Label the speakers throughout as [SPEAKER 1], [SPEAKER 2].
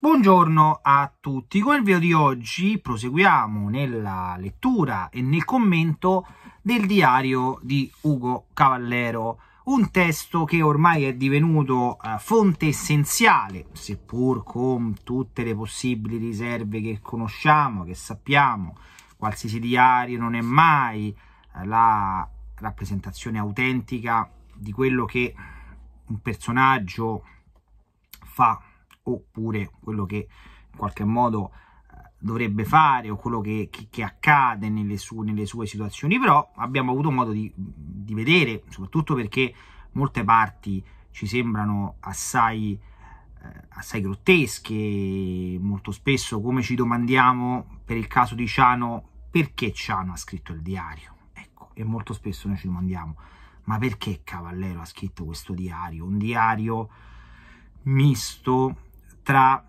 [SPEAKER 1] Buongiorno a tutti, con il video di oggi proseguiamo nella lettura e nel commento del diario di Ugo Cavallero, un testo che ormai è divenuto eh, fonte essenziale, seppur con tutte le possibili riserve che conosciamo, che sappiamo, qualsiasi diario non è mai eh, la rappresentazione autentica di quello che un personaggio fa oppure quello che in qualche modo eh, dovrebbe fare o quello che, che, che accade nelle sue, nelle sue, situazioni, però abbiamo avuto modo di, di, vedere, soprattutto perché molte parti ci sembrano assai, eh, assai grottesche, molto spesso come ci domandiamo per il caso di Ciano, perché Ciano ha scritto il diario? Ecco, e molto spesso noi ci domandiamo, ma perché Cavallero ha scritto questo diario? Un diario misto tra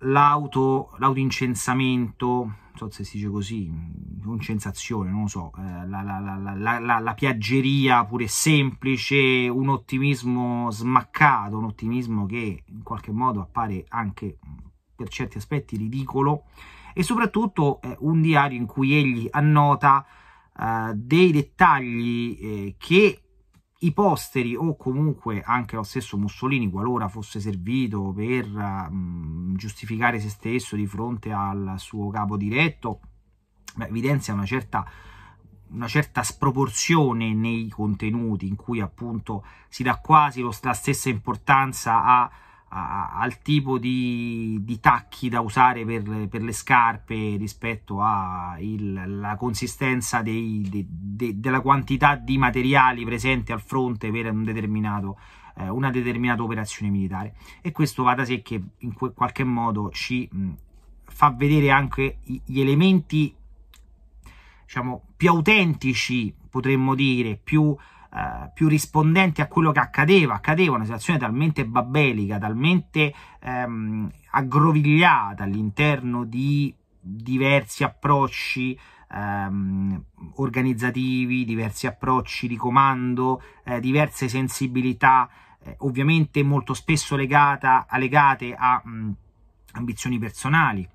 [SPEAKER 1] l'auto, l'autoincensamento, so se si dice così, l'incensazione, non lo so, eh, la, la, la, la, piaggeria pure semplice, un ottimismo smaccato, un ottimismo che in qualche modo appare anche per certi aspetti ridicolo e soprattutto eh, un diario in cui egli annota eh, dei dettagli eh, che i posteri o comunque anche lo stesso Mussolini, qualora fosse servito per mh, giustificare se stesso di fronte al suo capo diretto, beh, evidenzia una certa, una certa, sproporzione nei contenuti in cui appunto si dà quasi lo, la stessa importanza a, a, al tipo di, di, tacchi da usare per, per le scarpe rispetto alla consistenza dei, dei de, della quantità di materiali presenti al fronte per un determinato, eh, una determinata operazione militare e questo va da sé che in qualche modo ci mh, fa vedere anche gli elementi diciamo più autentici potremmo dire più Uh, più rispondenti a quello che accadeva. Accadeva una situazione talmente babelica, talmente um, aggrovigliata all'interno di diversi approcci ehm, organizzativi, diversi approcci di comando, eh, diverse sensibilità, eh, ovviamente molto spesso legata, legate a mh, mm, ambizioni personali,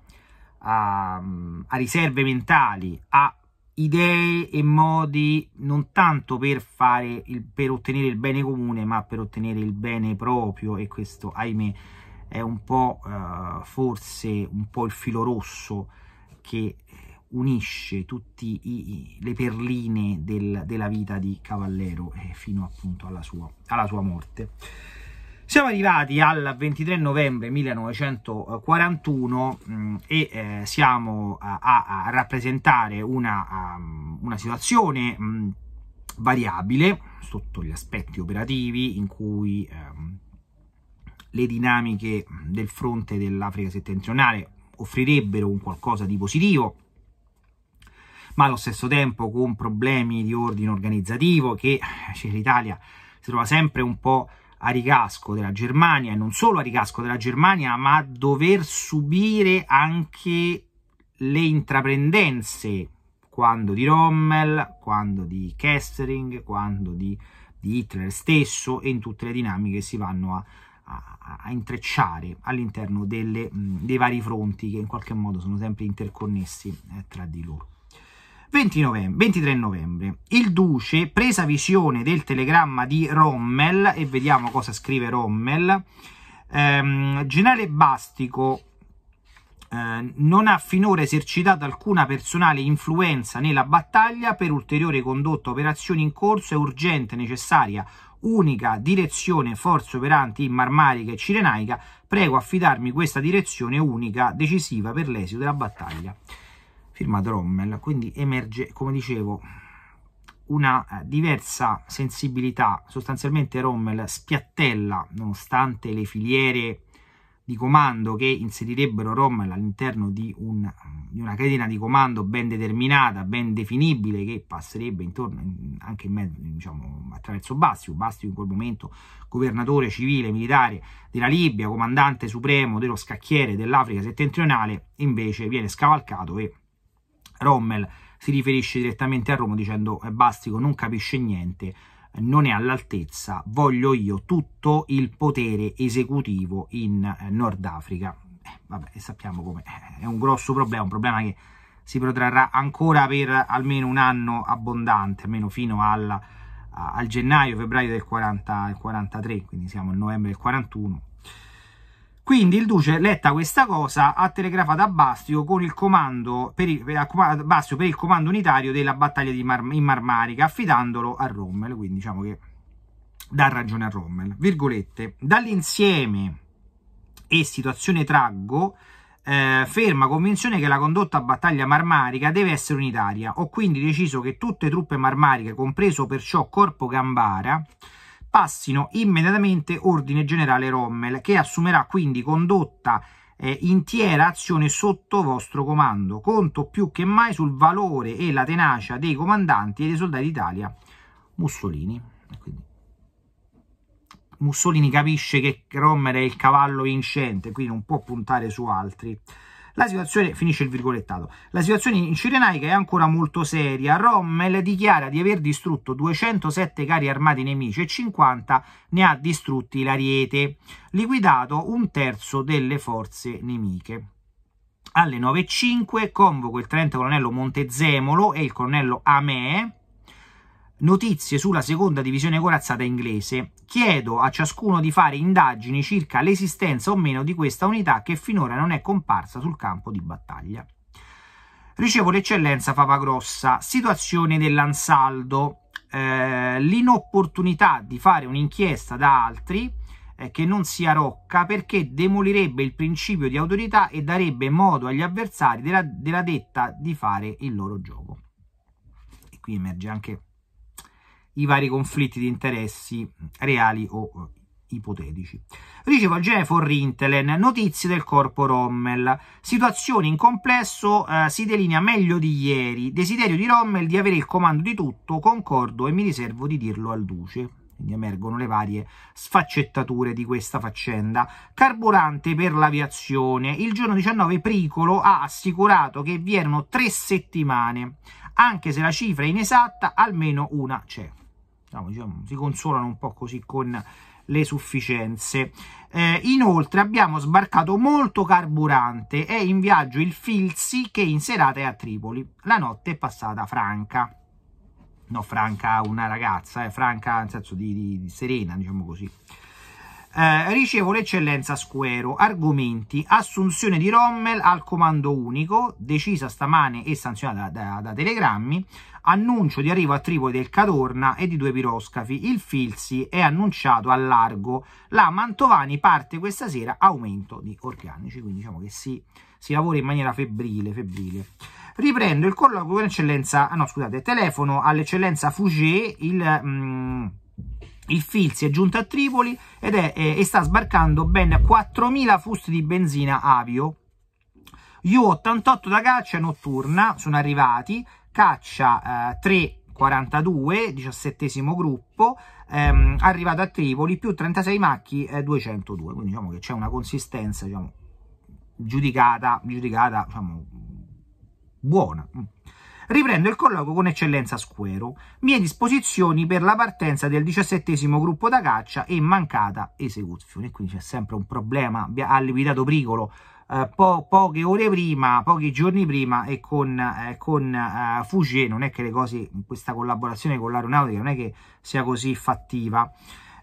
[SPEAKER 1] a, mm, a riserve mentali, a idee e modi non tanto per fare il, per ottenere il bene comune ma per ottenere il bene proprio e questo ahimè è un po' eh, forse un po' il filo rosso che eh, unisce tutte le perline del, della vita di Cavallero eh, fino appunto alla sua, alla sua morte. Siamo arrivati al 23 novembre 1941 mh, mm, e eh, siamo a, a, rappresentare una, a, um, una situazione mh, mm, variabile sotto gli aspetti operativi in cui ehm, le dinamiche del fronte dell'Africa settentrionale offrirebbero un qualcosa di positivo ma allo stesso tempo con problemi di ordine organizzativo che cioè, l'Italia si trova sempre un po' a ricasco della Germania e non solo a ricasco della Germania, ma a dover subire anche le intraprendenze quando di Rommel, quando di Kestering, quando di, di Hitler stesso e in tutte le dinamiche si vanno a, a, a intrecciare all'interno dei vari fronti che in qualche modo sono sempre interconnessi eh, tra di loro. 20 novembre, 23 novembre il duce, presa visione del telegramma di Rommel, e vediamo cosa scrive Rommel, ehm, generale Bastico eh, non ha finora esercitato alcuna personale influenza nella battaglia per ulteriore condotta operazioni in corso è urgente necessaria unica direzione forze operanti in Marmarica e Cirenaica prego affidarmi questa direzione unica decisiva per l'esito della battaglia firmato Rommel, quindi emerge, come dicevo, una eh, diversa sensibilità, sostanzialmente Rommel spiattella, nonostante le filiere di comando che inserirebbero Rommel all'interno di, un, di, una catena di comando ben determinata, ben definibile, che passerebbe intorno anche in mezzo, diciamo, attraverso Bastiu, Bastiu in quel momento governatore civile militare della Libia, comandante supremo dello scacchiere dell'Africa settentrionale, invece viene scavalcato e Rommel si riferisce direttamente a Roma dicendo eh, Bastico non capisce niente, non è all'altezza, voglio io tutto il potere esecutivo in eh, Nord Africa. Eh, vabbè, sappiamo come eh, è un grosso problema, un problema che si protrarrà ancora per almeno un anno abbondante, almeno fino alla, al gennaio-febbraio del 40, 43, quindi siamo al novembre del 41, quindi il duce, letta questa cosa, ha telegrafato a Bastio, con il comando per il, per, Bastio per il comando unitario della battaglia di Mar, in Marmarica, affidandolo a Rommel, quindi diciamo che dà ragione a Rommel. Virgolette, dall'insieme e situazione traggo, eh, ferma convinzione che la condotta a battaglia marmarica deve essere unitaria. Ho quindi deciso che tutte le truppe marmariche, compreso perciò Corpo Gambara, passino immediatamente ordine generale Rommel, che assumerà quindi condotta eh, intiera azione sotto vostro comando. Conto più che mai sul valore e la tenacia dei comandanti e dei soldati d'Italia. Mussolini. Quindi, Mussolini capisce che Rommel è il cavallo vincente, quindi non può puntare su altri. La situazione, finisce il virgolettato, la situazione in Cirenaica è ancora molto seria. Rommel dichiara di aver distrutto 207 carri armati nemici e 50 ne ha distrutti l'ariete, liquidato un terzo delle forze nemiche alle 9.05 convoco il 30 colonnello Montezemolo e il colonnello Ame notizie sulla seconda divisione corazzata inglese. Chiedo a ciascuno di fare indagini circa l'esistenza o meno di questa unità che finora non è comparsa sul campo di battaglia. Ricevo l'eccellenza Papagrossa, situazione dell'Ansaldo, eh, l'inopportunità di fare un'inchiesta da altri eh, che non sia Rocca perché demolirebbe il principio di autorità e darebbe modo agli avversari della, della detta di fare il loro gioco. E qui emerge anche i vari conflitti di interessi reali o eh, ipotetici. Diceva Jennifer Rintelen, notizie del corpo Rommel. Situazione in complesso eh, si delinea meglio di ieri. Desiderio di Rommel di avere il comando di tutto, concordo e mi riservo di dirlo al duce. Quindi emergono le varie sfaccettature di questa faccenda. Carburante per l'aviazione. Il giorno 19 Pricolo ha assicurato che vi erano tre settimane. Anche se la cifra è inesatta, almeno una c'è diciamo, diciamo, si consolano un po' così con le sufficienze. Eh, inoltre abbiamo sbarcato molto carburante, è in viaggio il Filzi che in serata è a Tripoli, la notte è passata Franca. No, Franca una ragazza, eh, Franca nel senso di, di, di Serena, diciamo così. Eh, ricevo l'eccellenza Squero, argomenti, assunzione di Rommel al comando unico, decisa stamane e sanzionata da, da, da telegrammi, annuncio di arrivo a Tripoli del Cadorna e di due piroscafi, il Filzi è annunciato a largo, la Mantovani parte questa sera, aumento di organici, quindi diciamo che si, si lavora in maniera febbrile, febbrile. Riprendo il colloquio con eccellenza, ah, no scusate, telefono all'eccellenza Fugé, il... Mm, il Filz è giunto a Tripoli ed è, è, eh, e sta sbarcando ben 4.000 fusti di benzina avio. U-88 da caccia notturna, sono arrivati, caccia eh, 3 42, gruppo, ehm, arrivato a Tripoli, più 36 macchi, eh, 202. Quindi diciamo che c'è una consistenza diciamo, giudicata, giudicata diciamo, buona riprendo il colloquio con Eccellenza Squero, mie disposizioni per la partenza del diciassettesimo gruppo da caccia e mancata esecuzione. Quindi c'è sempre un problema, ha liquidato Bricolo eh, po poche ore prima, pochi giorni prima e con, eh, con eh, Fugge non è che le cose, questa collaborazione con l'aeronautica non è che sia così fattiva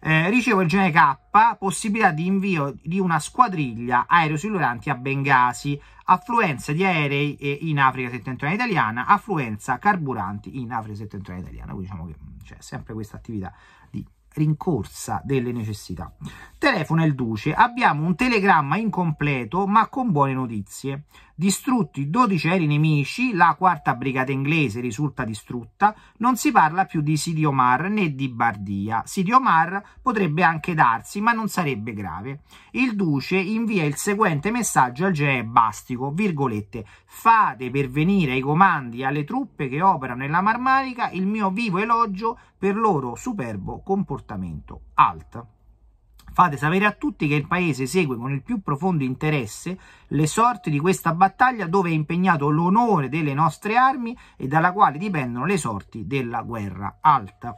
[SPEAKER 1] eh, riceve il genere K possibilità di invio di una squadriglia aerosilluranti a Bengasi, affluenza di aerei eh, in Africa settentrionale italiana, affluenza carburanti in Africa settentrionale italiana. Quindi diciamo che mm, c'è sempre questa attività di rincorsa delle necessità. Telefono il Duce. Abbiamo un telegramma incompleto ma con buone notizie distrutti 12 aerei nemici, la quarta brigata inglese risulta distrutta, non si parla più di Sidi Omar né di Bardia. Sidi Omar potrebbe anche darsi, ma non sarebbe grave. Il duce invia il seguente messaggio al GE Bastico, virgolette, fate pervenire ai comandi alle truppe che operano nella Marmarica il mio vivo elogio per loro superbo comportamento. Alt. Fate sapere a tutti che il paese segue con il più profondo interesse le sorti di questa battaglia dove è impegnato l'onore delle nostre armi e dalla quale dipendono le sorti della guerra alta.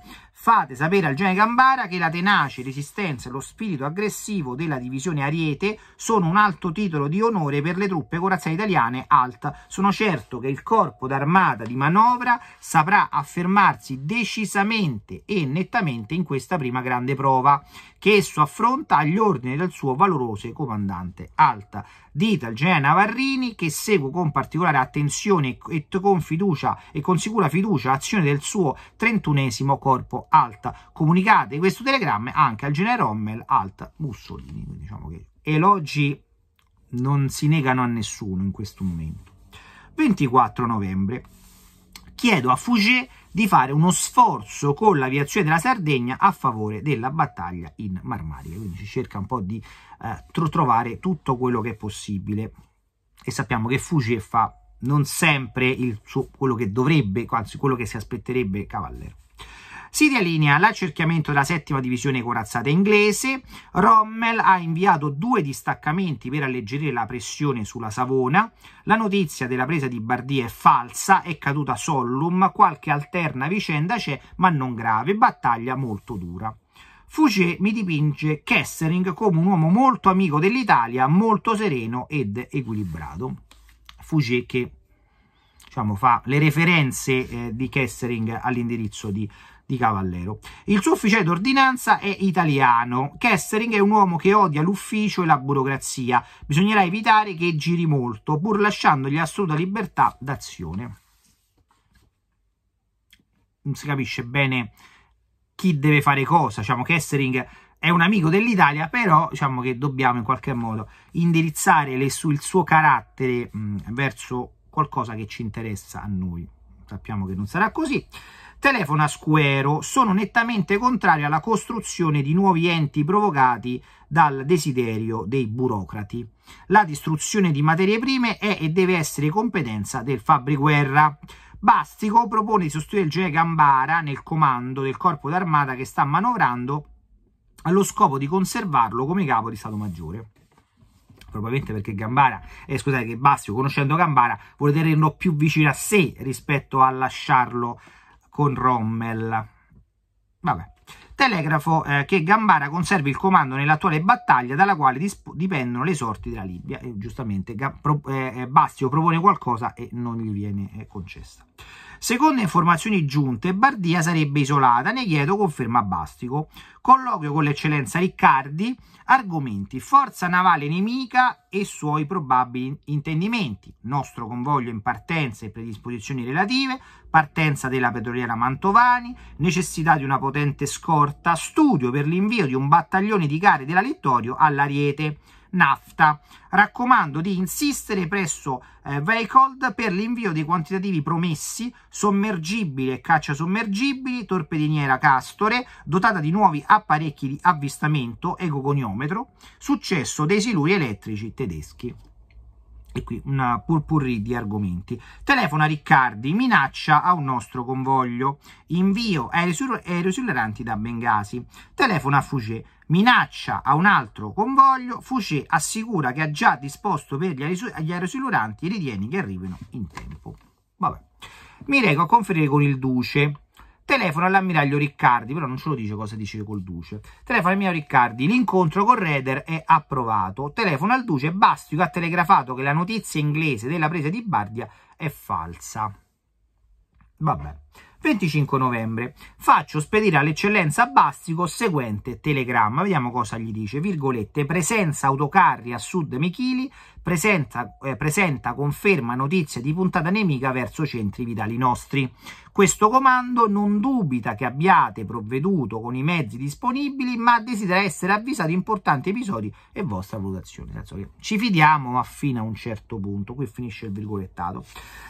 [SPEAKER 1] Fate sapere al genere Gambara che la tenace resistenza e lo spirito aggressivo della divisione Ariete sono un alto titolo di onore per le truppe corazzate italiane alta. Sono certo che il corpo d'armata di manovra saprà affermarsi decisamente e nettamente in questa prima grande prova, che esso affronta agli ordini del suo valoroso comandante alta. Dite al genere Navarrini che seguo con particolare attenzione e con fiducia e con sicura fiducia l'azione del suo trentunesimo corpo alta. Comunicate questo telegramma anche al generale Rommel alta Mussolini. Quindi diciamo che elogi non si negano a nessuno in questo momento. 24 novembre. Chiedo a Fugé di fare uno sforzo con l'aviazione della Sardegna a favore della battaglia in Marmaria. Quindi si cerca un po' di eh, trovare tutto quello che è possibile. E sappiamo che Fugé fa non sempre il suo, quello che dovrebbe, anzi quello che si aspetterebbe Cavallero si riallinea l'accerchiamento della settima divisione corazzata inglese. Rommel ha inviato due distaccamenti per alleggerire la pressione sulla Savona. La notizia della presa di Bardia è falsa, è caduta Sollum, qualche alterna vicenda c'è, ma non grave, battaglia molto dura. Fouché mi dipinge Kessering come un uomo molto amico dell'Italia, molto sereno ed equilibrato. Fouché che diciamo, fa le referenze eh, di Kessering all'indirizzo di di Cavallero. Il suo ufficiale d'ordinanza è italiano. Kessering è un uomo che odia l'ufficio e la burocrazia. Bisognerà evitare che giri molto, pur lasciandogli assoluta libertà d'azione. Non si capisce bene chi deve fare cosa. Diciamo, Kessering è un amico dell'Italia, però diciamo che dobbiamo in qualche modo indirizzare le, su, il suo carattere mh, verso qualcosa che ci interessa a noi. Sappiamo che non sarà così telefono a Squero, sono nettamente contrario alla costruzione di nuovi enti provocati dal desiderio dei burocrati. La distruzione di materie prime è e deve essere competenza del Fabriguerra. Bastico propone di sostituire il generale Gambara nel comando del corpo d'armata che sta manovrando allo scopo di conservarlo come capo di Stato Maggiore probabilmente perché Gambara, eh, scusate che Bastico, conoscendo Gambara vuole tenerlo più vicino a sé rispetto a lasciarlo con Rommel. Vabbè. Telegrafo eh, che Gambara conservi il comando nell'attuale battaglia dalla quale dipendono le sorti della Libia. E giustamente Ga pro eh, eh, Bastio propone qualcosa e non gli viene eh, concessa. Secondo informazioni giunte, Bardia sarebbe isolata, ne chiedo conferma Bastico. Colloquio con l'eccellenza Riccardi, argomenti forza navale nemica e suoi probabili intendimenti, nostro convoglio in partenza e predisposizioni relative, partenza della petroliera Mantovani, necessità di una potente scorta, studio per l'invio di un battaglione di gare della Littorio all'Ariete nafta, raccomando di insistere presso eh, Veicold per l'invio dei quantitativi promessi, sommergibile e caccia sommergibili, torpediniera Castore, dotata di nuovi apparecchi di avvistamento, ecogoniometro, successo dei siluri elettrici tedeschi e qui una purpurri di argomenti. Telefona Riccardi, minaccia a un nostro convoglio, invio esuleranti da Bengasi. Telefona a Fugé, minaccia a un altro convoglio, Fouché assicura che ha già disposto per gli aerosiluranti e ritiene che arrivino in tempo. Vabbè. Mi reco a conferire con il duce. Telefono all'ammiraglio Riccardi, però non ce lo dice cosa dice col duce. Telefono al mio Riccardi, l'incontro con Reder è approvato. Telefono al duce, Bastico ha telegrafato che la notizia inglese della presa di Bardia è falsa. Vabbè. 25 novembre. Faccio spedire all'eccellenza Bastico seguente telegramma, vediamo cosa gli dice, virgolette, presenza autocarri a sud Michili, presenta, eh, presenta conferma notizie di puntata nemica verso centri vitali nostri. Questo comando non dubita che abbiate provveduto con i mezzi disponibili, ma desidera essere avvisato importanti episodi e vostra valutazione. Ci fidiamo, ma fino a un certo punto. Qui finisce il virgolettato.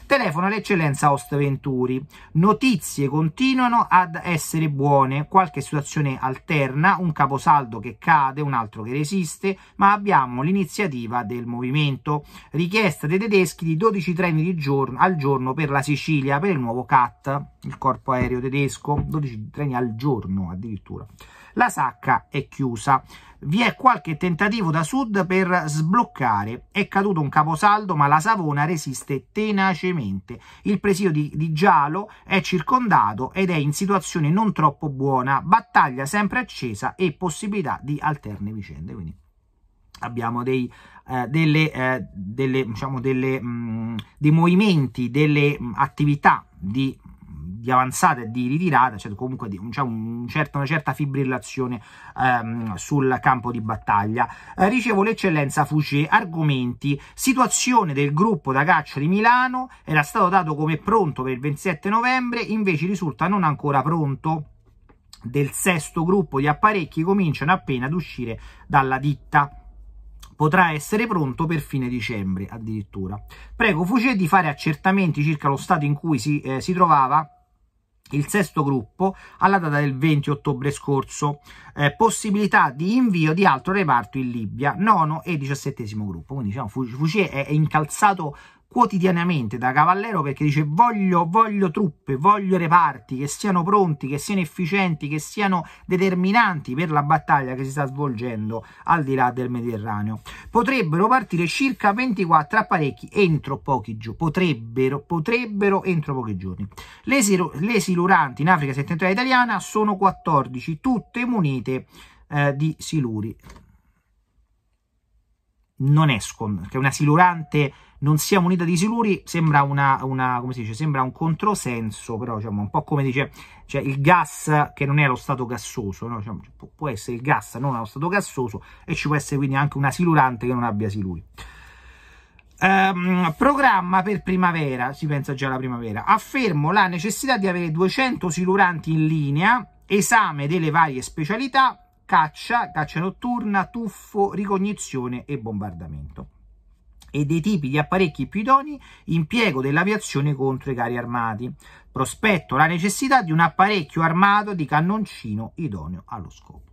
[SPEAKER 1] Telefono all'eccellenza Host Venturi. Notizie notizie continuano ad essere buone, qualche situazione alterna, un caposaldo che cade, un altro che resiste, ma abbiamo l'iniziativa del movimento. Richiesta dei tedeschi di 12 treni giorno, al giorno per la Sicilia, per il nuovo CAT, il corpo aereo tedesco, 12 treni al giorno addirittura la sacca è chiusa. Vi è qualche tentativo da sud per sbloccare. È caduto un caposaldo, ma la Savona resiste tenacemente. Il presidio di, di Gialo è circondato ed è in situazione non troppo buona. Battaglia sempre accesa e possibilità di alterne vicende. Quindi abbiamo dei, eh, delle, eh, delle, diciamo, delle, mh, mm, dei movimenti, delle mh, mm, attività di di avanzata e di ritirata, cioè comunque di, c'è un certo, una certa fibrillazione ehm, sul campo di battaglia. Eh, ricevo l'eccellenza Fouché, argomenti, situazione del gruppo da caccia di Milano, era stato dato come pronto per il 27 novembre, invece risulta non ancora pronto del sesto gruppo di apparecchi cominciano appena ad uscire dalla ditta potrà essere pronto per fine dicembre addirittura. Prego Fouché di fare accertamenti circa lo stato in cui si, eh, si trovava il sesto gruppo alla data del 20 ottobre scorso, eh, possibilità di invio di altro reparto in Libia, nono e diciassettesimo gruppo, quindi diciamo Fucì è incalzato quotidianamente da Cavallero perché dice voglio, voglio truppe, voglio reparti che siano pronti, che siano efficienti, che siano determinanti per la battaglia che si sta svolgendo al di là del Mediterraneo. Potrebbero partire circa 24 apparecchi entro pochi giorni, potrebbero, potrebbero entro pochi giorni. Le, le siluranti in Africa settentrionale italiana sono 14, tutte munite eh, di siluri non escono, che è una silurante non sia munita di siluri sembra una, una come si dice, sembra un controsenso, però diciamo, un po' come dice cioè, il gas che non è allo stato gassoso, no? diciamo, può essere il gas non allo stato gassoso e ci può essere quindi anche una silurante che non abbia siluri. Um, programma per primavera, si pensa già alla primavera, affermo la necessità di avere 200 siluranti in linea, esame delle varie specialità, caccia, caccia notturna, tuffo, ricognizione e bombardamento e dei tipi di apparecchi più idoni impiego dell'aviazione contro i carri armati. Prospetto la necessità di un apparecchio armato di cannoncino idoneo allo scopo.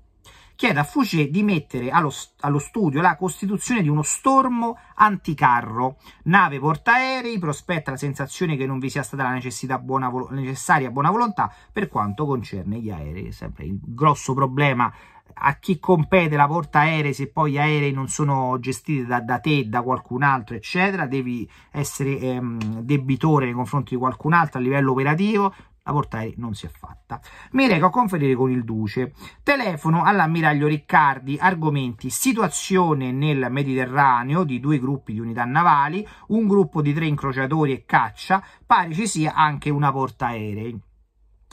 [SPEAKER 1] Chiede a Fouché di mettere allo, st allo studio la costituzione di uno stormo anticarro, nave portaerei, prospetta la sensazione che non vi sia stata la necessità buona necessaria buona volontà per quanto concerne gli aerei, sempre il grosso problema a chi compete la porta aerei se poi gli aerei non sono gestiti da, da te, da qualcun altro, eccetera, devi essere ehm, debitore nei confronti di qualcun altro a livello operativo, la porta aerei non si è fatta. Mi rego a conferire con il Duce. Telefono all'ammiraglio Riccardi, argomenti, situazione nel Mediterraneo di due gruppi di unità navali, un gruppo di tre incrociatori e caccia, pare ci sia anche una porta aerei.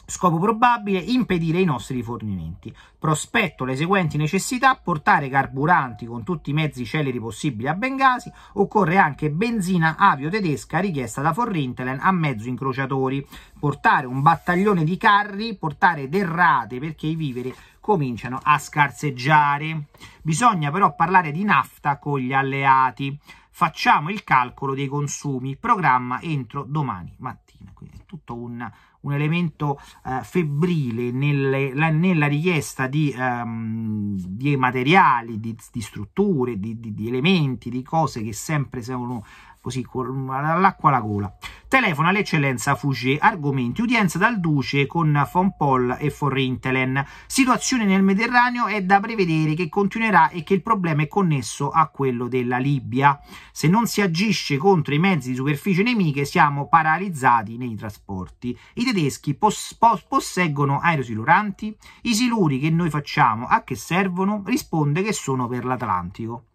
[SPEAKER 1] Scopo probabile impedire i nostri rifornimenti. Prospetto le seguenti necessità: portare carburanti con tutti i mezzi celeri possibili a Bengasi. Occorre anche benzina avio tedesca richiesta da Forrintelen a mezzo incrociatori. Portare un battaglione di carri, portare derrate perché i viveri cominciano a scarseggiare. Bisogna però parlare di nafta con gli alleati. Facciamo il calcolo dei consumi. Programma entro domani mattina. Quindi è tutto un un elemento eh, febbrile nelle, la, nella richiesta di, um, di materiali, di, di strutture, di, di, elementi, di cose che sempre sono così all'acqua alla gola. Telefona l'eccellenza Fugé, argomenti, udienza dal duce con Von Paul e Forrintelen. Situazione nel Mediterraneo è da prevedere che continuerà e che il problema è connesso a quello della Libia. Se non si agisce contro i mezzi di superficie nemiche siamo paralizzati nei trasporti. I tedeschi pos pos posseggono aerosiluranti, i siluri che noi facciamo a che servono? Risponde che sono per l'Atlantico.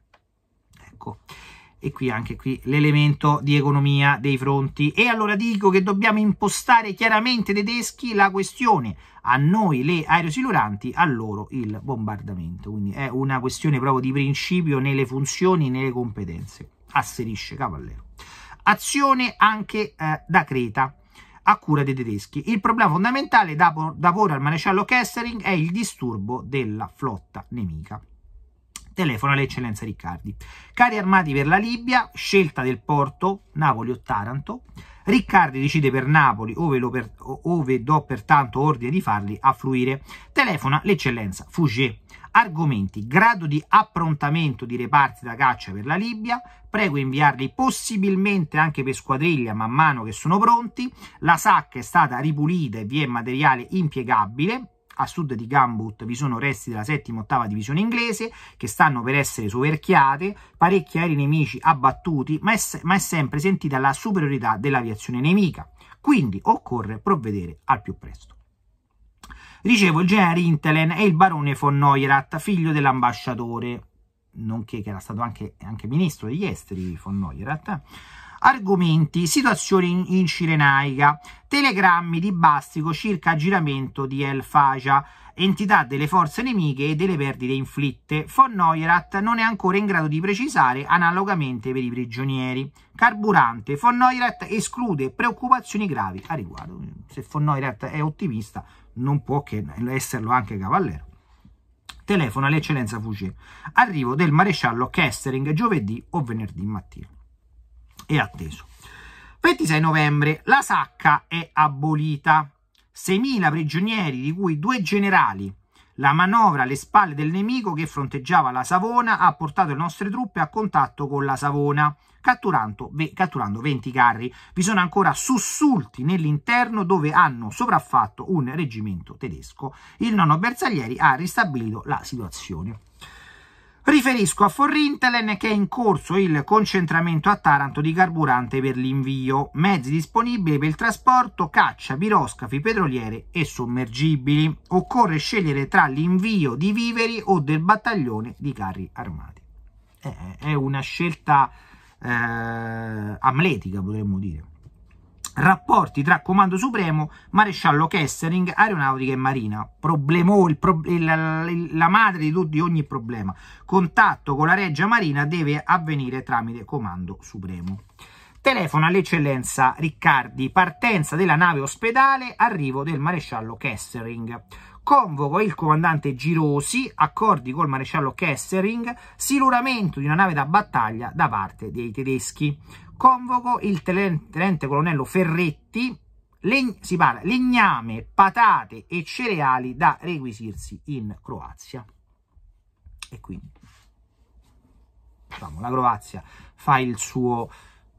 [SPEAKER 1] Ecco e qui anche qui l'elemento di economia dei fronti. E allora dico che dobbiamo impostare chiaramente tedeschi la questione, a noi le aerosiluranti, a loro il bombardamento. Quindi è una questione proprio di principio nelle funzioni, nelle competenze, asserisce Cavallero. Azione anche eh, da Creta a cura dei tedeschi. Il problema fondamentale da, da porre al maresciallo Kessering è il disturbo della flotta nemica. Telefono all'eccellenza Riccardi. Cari armati per la Libia, scelta del porto, Napoli o Taranto. Riccardi decide per Napoli, ove, per, ove do pertanto ordine di farli affluire. Telefona l'eccellenza Fugé. Argomenti, grado di approntamento di reparti da caccia per la Libia, prego inviarli possibilmente anche per squadriglia man mano che sono pronti, la sacca è stata ripulita e vi è materiale impiegabile, a sud di Gambut vi sono resti della settima e ottava divisione inglese che stanno per essere soverchiate, parecchi aerei nemici abbattuti, ma è, ma è sempre sentita la superiorità dell'aviazione nemica. Quindi occorre provvedere al più presto. Ricevo il genere Intelen e il barone von Neurath, figlio dell'ambasciatore, nonché che era stato anche, anche ministro degli esteri von Neurath argomenti, situazione in, in Cirenaica, telegrammi di Bastico circa aggiramento di El Fagia, entità delle forze nemiche e delle perdite inflitte. Von Neurath non è ancora in grado di precisare analogamente per i prigionieri. Carburante, Von Neurath esclude preoccupazioni gravi a riguardo. Se Von Neurath è ottimista, non può che esserlo anche Cavallero. Telefono all'eccellenza Fucile. Arrivo del maresciallo Kestering giovedì o venerdì mattina e atteso. 26 novembre la Sacca è abolita. 6.000 prigionieri, di cui due generali. La manovra alle spalle del nemico che fronteggiava la Savona ha portato le nostre truppe a contatto con la Savona, catturando, ve, catturando 20 carri. Vi sono ancora sussulti nell'interno dove hanno sopraffatto un reggimento tedesco. Il nonno Bersaglieri ha ristabilito la situazione. Riferisco a Forrintelen che è in corso il concentramento a Taranto di carburante per l'invio, mezzi disponibili per il trasporto, caccia, piroscafi, petroliere e sommergibili. Occorre scegliere tra l'invio di viveri o del battaglione di carri armati. Eh, eh, è una scelta eh, amletica, potremmo dire rapporti tra Comando Supremo, Maresciallo Kessering, Aeronautica e Marina. Problemo, il pro, la, la, madre di, tutti di ogni problema. Contatto con la Reggia Marina deve avvenire tramite Comando Supremo. Telefono all'eccellenza Riccardi, partenza della nave ospedale, arrivo del maresciallo Kessering. Convoco il comandante Girosi, accordi col maresciallo Kessering, siluramento di una nave da battaglia da parte dei tedeschi convoco il tenente, colonnello Ferretti, leg, si parla legname, patate e cereali da requisirsi in Croazia. E quindi diciamo, la Croazia fa il suo,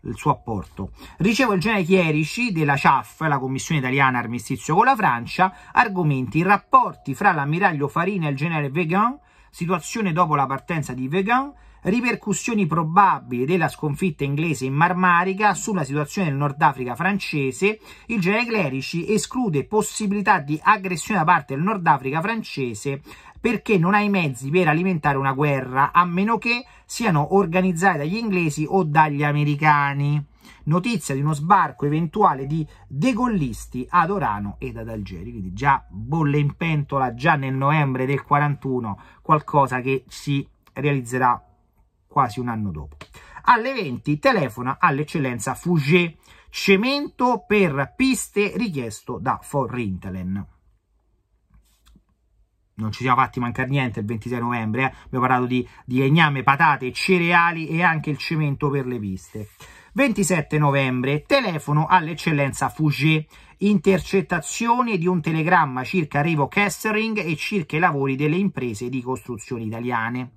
[SPEAKER 1] il suo apporto. Ricevo il genere Chierici della CIAF, la Commissione Italiana Armistizio con la Francia, argomenti rapporti fra l'ammiraglio Farina e il genere Vegan, situazione dopo la partenza di Vegan, ripercussioni probabili della sconfitta inglese in Marmarica sulla situazione del Nord Africa francese, il genere Clerici esclude possibilità di aggressione da parte del Nord Africa francese perché non ha i mezzi per alimentare una guerra, a meno che siano organizzate dagli inglesi o dagli americani notizia di uno sbarco eventuale di degollisti ad Orano ed ad Algeri, quindi già bolle in pentola già nel novembre del 41, qualcosa che si realizzerà quasi un anno dopo. Alle 20 telefona all'eccellenza Fugé, cemento per piste richiesto da Forrintelen non ci siamo fatti mancare niente il 26 novembre, eh? abbiamo parlato di, di legname, patate, cereali e anche il cemento per le piste. 27 novembre, telefono all'eccellenza Fugé, intercettazione di un telegramma circa Revo Kessering e circa i lavori delle imprese di costruzioni italiane.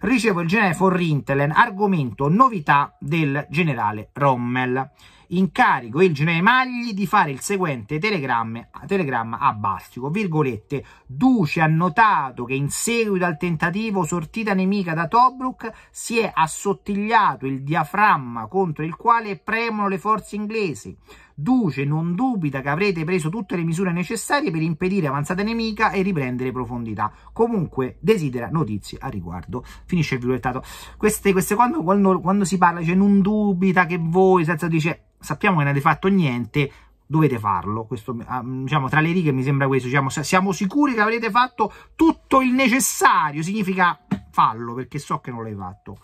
[SPEAKER 1] Ricevo il generale von Rintelen, argomento novità del generale Rommel incarico il Genere Magli di fare il seguente telegramma, telegramma a Bastico, virgolette, Duce ha notato che in seguito al tentativo sortita nemica da Tobruk si è assottigliato il diaframma contro il quale premono le forze inglesi. Duce non dubita che avrete preso tutte le misure necessarie per impedire avanzata nemica e riprendere profondità. Comunque desidera notizie a riguardo. Finisce il virgolettato. Queste, queste quando, quando, quando, si parla, cioè non dubita che voi, senza dice sappiamo che non avete fatto niente, dovete farlo. Questo, ah, diciamo, tra le righe mi sembra questo. Diciamo, siamo sicuri che avrete fatto tutto il necessario. Significa fallo, perché so che non l'hai fatto.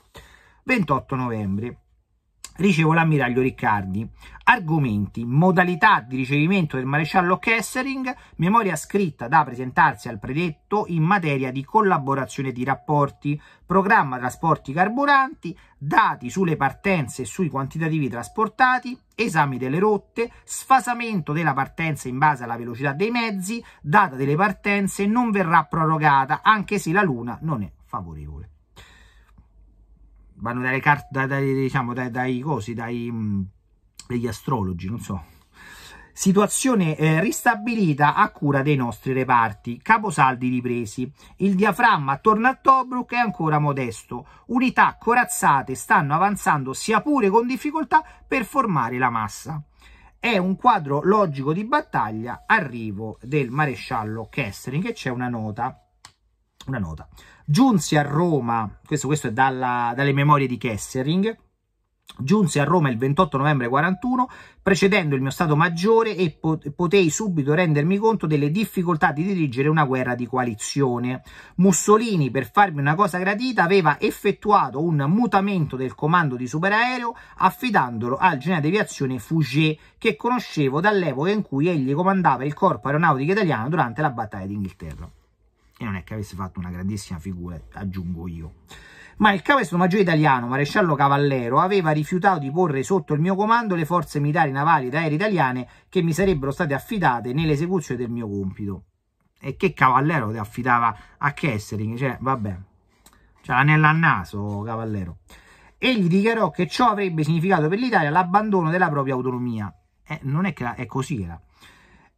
[SPEAKER 1] 28 novembre ricevo l'ammiraglio Riccardi. Argomenti, modalità di ricevimento del maresciallo Kessering, memoria scritta da presentarsi al predetto in materia di collaborazione di rapporti, programma trasporti carburanti, dati sulle partenze e sui quantitativi trasportati, esami delle rotte, sfasamento della partenza in base alla velocità dei mezzi, data delle partenze non verrà prorogata anche se la luna non è favorevole vanno dalle carte, da, dai, diciamo, dai, dai cosi, dai, mh, mm, degli astrologi, non so. Situazione eh, ristabilita a cura dei nostri reparti, caposaldi ripresi, il diaframma attorno a Tobruk è ancora modesto, unità corazzate stanno avanzando sia pure con difficoltà per formare la massa. È un quadro logico di battaglia, arrivo del maresciallo Kessering e c'è una nota una nota. Giunse a Roma, questo, questo è dalla, dalle memorie di Kessering, giunse a Roma il 28 novembre 41, precedendo il mio stato maggiore e potei subito rendermi conto delle difficoltà di dirigere una guerra di coalizione. Mussolini, per farmi una cosa gradita, aveva effettuato un mutamento del comando di superaereo affidandolo al generale di aviazione Fouget, che conoscevo dall'epoca in cui egli comandava il corpo aeronautico italiano durante la battaglia d'Inghilterra e non è che avesse fatto una grandissima figura, aggiungo io. Ma il capo maggiore italiano, maresciallo Cavallero, aveva rifiutato di porre sotto il mio comando le forze militari navali ed aeree italiane che mi sarebbero state affidate nell'esecuzione del mio compito. E che Cavallero ti affidava a Kessering? Cioè, vabbè, cioè l'anello al naso, Cavallero. E gli dichiarò che ciò avrebbe significato per l'Italia l'abbandono della propria autonomia. Eh, non è che è così era.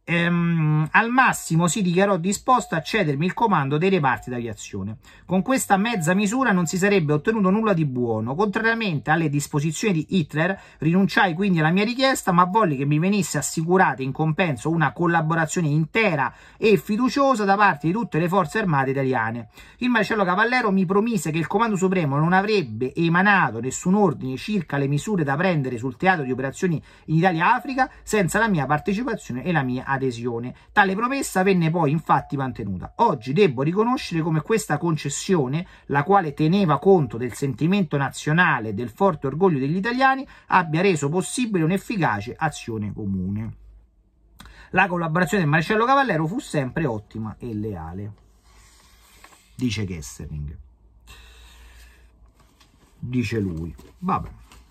[SPEAKER 1] Ehm, al massimo si dichiarò disposto a cedermi il comando dei reparti d'aviazione. Con questa mezza misura non si sarebbe ottenuto nulla di buono. Contrariamente alle disposizioni di Hitler, rinunciai quindi alla mia richiesta, ma volli che mi venisse assicurata in compenso una collaborazione intera e fiduciosa da parte di tutte le forze armate italiane. Il maresciallo Cavallero mi promise che il Comando Supremo non avrebbe emanato nessun ordine circa le misure da prendere sul teatro di operazioni in Italia-Africa senza la mia partecipazione e la mia adesione. Tale promessa venne poi infatti mantenuta. Oggi debbo riconoscere come questa concessione, la quale teneva conto del sentimento nazionale e del forte orgoglio degli italiani, abbia reso possibile un'efficace azione comune. La collaborazione del maresciallo Cavallero fu sempre ottima e leale, dice Kessering. Dice lui. Vabbè,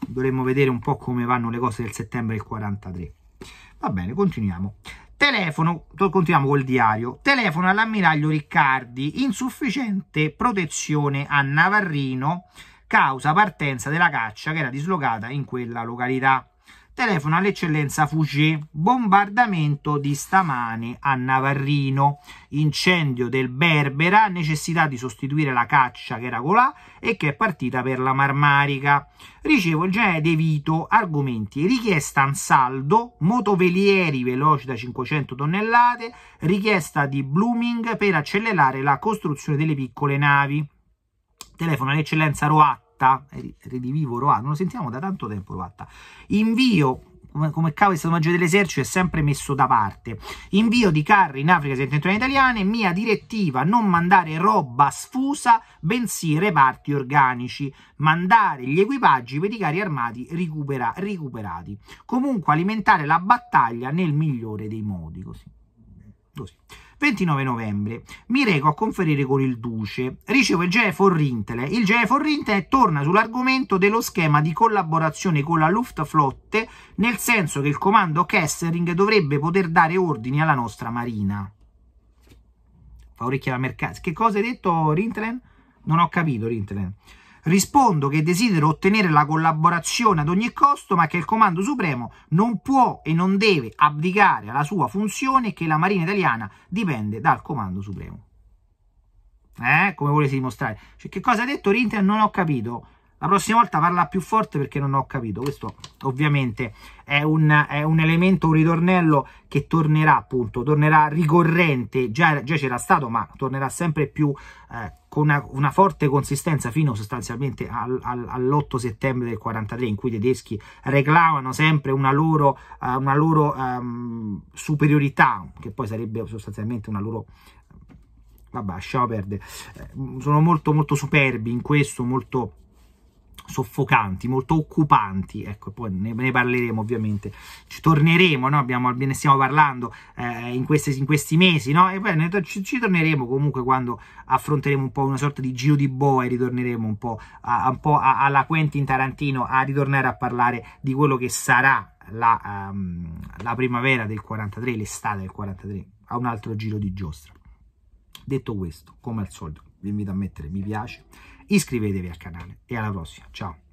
[SPEAKER 1] dovremmo vedere un po' come vanno le cose del settembre del 43. Va bene, continuiamo. Telefono, continuiamo col diario, telefono all'ammiraglio Riccardi, insufficiente protezione a Navarrino, causa partenza della caccia che era dislocata in quella località. Telefono all'eccellenza Fugé, bombardamento di stamane a Navarrino, incendio del Berbera, necessità di sostituire la caccia che era colà e che è partita per la Marmarica. Ricevo il genere De Vito, argomenti, richiesta ansaldo, motovelieri veloci da 500 tonnellate, richiesta di blooming per accelerare la costruzione delle piccole navi. Telefono all'eccellenza Roat Loatta, rivivo Roa, non lo sentiamo da tanto tempo Loatta, invio come, come cavo di stato maggiore dell'esercito è sempre messo da parte. Invio di carri in Africa settentrionale italiane, mia direttiva non mandare roba sfusa, bensì reparti organici, mandare gli equipaggi per i carri armati recupera, recuperati, comunque alimentare la battaglia nel migliore dei modi, così. così. 29 novembre. Mi reco a conferire con il Duce. Ricevo il GE Forrintele. Il GE Forrintele torna sull'argomento dello schema di collaborazione con la Luftflotte, nel senso che il comando Kessering dovrebbe poter dare ordini alla nostra marina. Fa orecchia la mercante. Che cosa hai detto, Rintelen? Non ho capito, Rintelen. Rispondo che desidero ottenere la collaborazione ad ogni costo, ma che il Comando Supremo non può e non deve abdicare alla sua funzione e che la Marina italiana dipende dal Comando Supremo. Eh, come volessi dimostrare. Cioè, che cosa ha detto Rinter? Non ho capito. La prossima volta parla più forte perché non ho capito. Questo ovviamente è un, è un elemento, un ritornello che tornerà appunto, tornerà ricorrente. Già, già c'era stato, ma tornerà sempre più eh, con una, una, forte consistenza fino sostanzialmente al, al, all'8 settembre del 43 in cui i tedeschi reclamano sempre una loro, eh, una loro ehm, superiorità, che poi sarebbe sostanzialmente una loro vabbè lasciamo perdere eh, sono molto molto superbi in questo molto soffocanti, molto occupanti, ecco, poi ne, ne parleremo ovviamente, ci torneremo, no? Abbiamo, ne stiamo parlando eh, in, questi, in, questi, mesi, no? E poi ne, ci, ci, torneremo comunque quando affronteremo un po' una sorta di giro di boa e ritorneremo un po', a, un po a, alla Quentin Tarantino a ritornare a parlare di quello che sarà la, um, la primavera del 43, l'estate del 43, a un altro giro di giostra. Detto questo, come al solito, vi invito a mettere mi piace, iscrivetevi al canale e alla prossima, ciao!